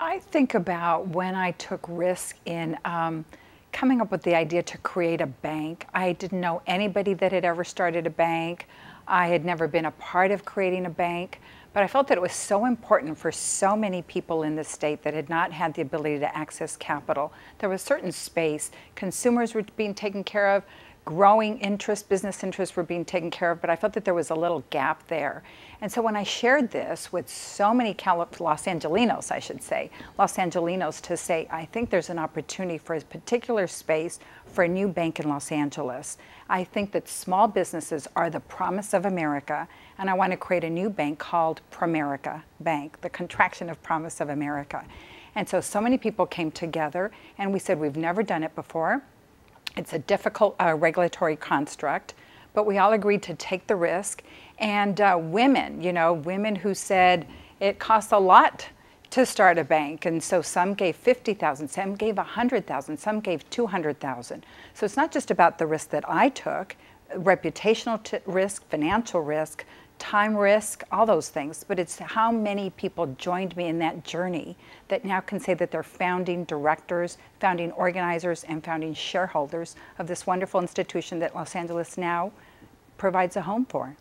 I think about when I took risk in um, coming up with the idea to create a bank. I didn't know anybody that had ever started a bank. I had never been a part of creating a bank, but I felt that it was so important for so many people in the state that had not had the ability to access capital. There was certain space. Consumers were being taken care of growing interest, business interests were being taken care of, but I felt that there was a little gap there. And so when I shared this with so many Los Angelinos, I should say, Los Angelinos to say, I think there's an opportunity for a particular space for a new bank in Los Angeles. I think that small businesses are the promise of America, and I want to create a new bank called Promerica Bank, the contraction of Promise of America. And so, so many people came together, and we said, We've never done it before it's a difficult uh, regulatory construct, but we all agreed to take the risk. And uh, women, you know, women who said it costs a lot to start a bank. And so some gave 50,000, some gave 100,000, some gave 200,000. So it's not just about the risk that I took, reputational risk, financial risk, time risk, all those things. But it's how many people joined me in that journey that now can say that they're founding directors, founding organizers, and founding shareholders of this wonderful institution that Los Angeles now provides a home for.